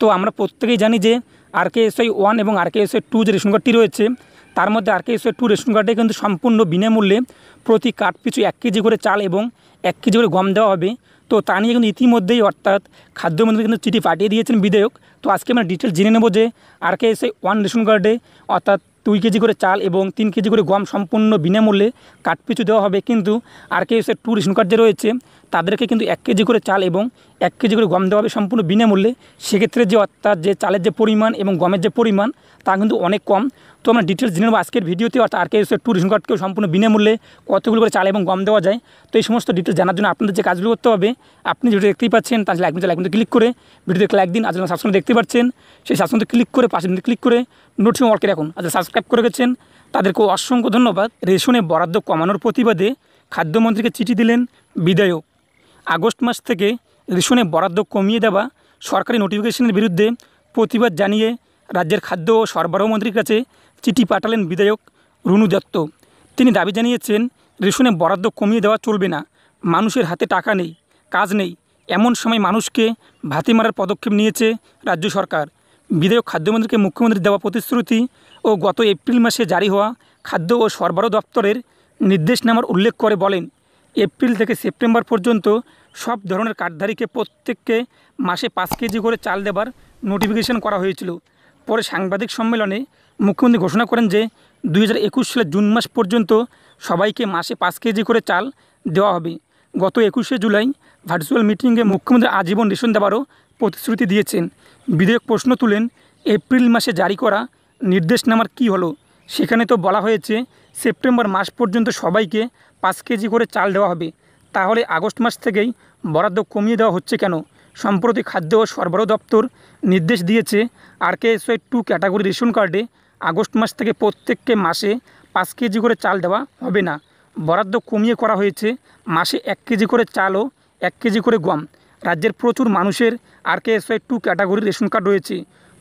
তো আমরা প্রত্যেকেই জানি যে আরকেএসআই ওয়ান এবং আরকেএসআই টু যে রেশন কার্ডটি রয়েছে তার মধ্যে আরকেএসআই টু রেশন কার্ডে কিন্তু সম্পূর্ণ বিনামূল্যে প্রতি কাঠ পিছু এক কেজি করে চাল এবং এক কেজি করে গম দেওয়া হবে তো তা নিয়ে কিন্তু ইতিমধ্যেই অর্থাৎ খাদ্যমন্ত্রী কিন্তু চিঠি পাঠিয়ে দিয়েছেন বিধেয়ক তো আজকে আমরা ডিটেল জেনে নেব যে আরকেএসআই ওয়ান রেশন কার্ডে অর্থাৎ দুই কেজি করে চাল এবং তিন কেজি করে গম সম্পূর্ণ বিনামূল্যে কাঠপিছু দেওয়া হবে কিন্তু আর কে এসে টু রেশন কার্ড যে রয়েছে তাদেরকে কিন্তু এক কেজি করে চাল এবং এক কেজি করে গম দেওয়া হবে সম্পূর্ণ বিনামূল্যে সেক্ষেত্রে যে অর্থাৎ যে চালের যে পরিমাণ এবং গমের যে পরিমাণ তা কিন্তু অনেক কম তো আমরা ডিটেলস জেনে নেব আজকের ভিডিওতে অর্থাৎ আর কে টু রেশন কার্ডকেও সম্পূর্ণ বিনামূল্যে কতগুলো করে চাল এবং গম দেওয়া যায় তো এই সমস্ত ডিটেলস জানার জন্য আপনাদের যে কাজগুলো করতে হবে আপনি যেটা দেখতেই পাচ্ছেন তাহলে লাইক লাইক ক্লিক করে ভিডিওতে লাইক দিন আজ সাবস্ক্রাইব দেখতে পাচ্ছেন সেই সাবস্ক্রাইব ক্লিক করে পাশে ক্লিক করে নোটসিং অর্কে রাখুন আজ সাবস্ক্রাইব করে গেছেন তাদেরকে অসংখ্য ধন্যবাদ রেশনে বরাদ্দ কমানোর প্রতিবাদে খাদ্যমন্ত্রীকে চিঠি দিলেন বিধায়ক আগস্ট মাস থেকে রেশনে বরাদ্দ কমিয়ে দেওয়া সরকারি নোটিফিকেশনের বিরুদ্ধে প্রতিবাদ জানিয়ে রাজ্যের খাদ্য ও সরবরাহ মন্ত্রীর কাছে চিঠি পাঠালেন বিধায়ক রুনু দত্ত তিনি দাবি জানিয়েছেন রেশনে বরাদ্দ কমিয়ে দেওয়া চলবে না মানুষের হাতে টাকা নেই কাজ নেই এমন সময় মানুষকে ভাতি মারার পদক্ষেপ নিয়েছে রাজ্য সরকার বিধায়ক খাদ্যমন্ত্রীকে মুখ্যমন্ত্রী দেওয়া প্রতিশ্রুতি ও গত এপ্রিল মাসে জারি হওয়া খাদ্য ও সরবরাহ দপ্তরের নির্দেশনামার উল্লেখ করে বলেন এপ্রিল থেকে সেপ্টেম্বর পর্যন্ত সব ধরনের কাঠধারীকে প্রত্যেককে মাসে পাঁচ কেজি করে চাল দেবার নোটিফিকেশন করা হয়েছিল পরে সাংবাদিক সম্মেলনে মুখ্যমন্ত্রী ঘোষণা করেন যে দুই সালের জুন মাস পর্যন্ত সবাইকে মাসে পাঁচ কেজি করে চাল দেওয়া হবে গত একুশে জুলাই ভার্চুয়াল মিটিংয়ে মুখ্যমন্ত্রী আজীবন রেশন দেওয়ারও প্রতিশ্রুতি দিয়েছেন বিধেয়ক প্রশ্ন তুলেন এপ্রিল মাসে জারি করা নির্দেশনামার কি হলো সেখানে তো বলা হয়েছে সেপ্টেম্বর মাস পর্যন্ত সবাইকে পাঁচ কেজি করে চাল দেওয়া হবে তাহলে আগস্ট মাস থেকেই বরাদ্দ কমিয়ে দেওয়া হচ্ছে কেন সম্প্রতি খাদ্য ও সরবরাহ দপ্তর নির্দেশ দিয়েছে R K two category ration কার্ডে আগস্ট মাস থেকে প্রত্যেককে মাসে পাঁচ কেজি করে চাল দেওয়া হবে না বরাদ্দ কমিয়ে করা হয়েছে মাসে এক কেজি করে চাল ও এক কেজি করে গম রাজ্যের প্রচুর মানুষের R K two category ration card রয়েছে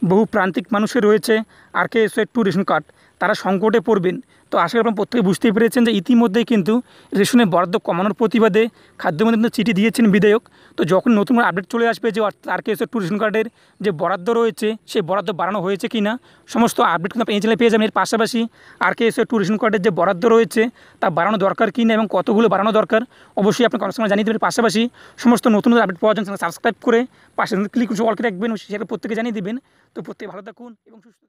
বহু প্রান্তিক মানুষের রয়েছে R K two ration card তারা সংকটে পড়বেন তো আশা করি প্রত্যেকে বুঝতেই পেরেছেন যে ইতিমধ্যেই কিন্তু রেশনের বরাদ্দ কমানোর প্রতিবাদে খাদ্যমন্ত্রী কিন্তু চিঠি দিয়েছেন বিধেয়ক তো যখন নতুন করে আপডেট চলে আসবে যে আর কে টু রেশন কার্ডের যে বরাদ্দ রয়েছে সেই বরাদ্দ বাড়ানো হয়েছে কি না সমস্ত আপডেট কিন্তু আপনি এই চ্যানেলে পেয়ে যাবেন এর পাশাপাশি আর কে এসে রেশন কার্ডের যে বরাদ্দ রয়েছে তা বাড়ানো দরকার কি না এবং কতগুলো বাড়ানো দরকার অবশ্যই আপনি সময় জানিয়ে দেবেন পাশাপাশি সমস্ত নতুন নতুন আপডেট পাওয়ার জন্য সাবস্ক্রাইব করে পাশে ক্লিক করে অল্প রাখবেন সেটা প্রত্যেকে জানিয়ে দেবেন তো প্রত্যেকে ভালো থাকুন এবং সুস্থ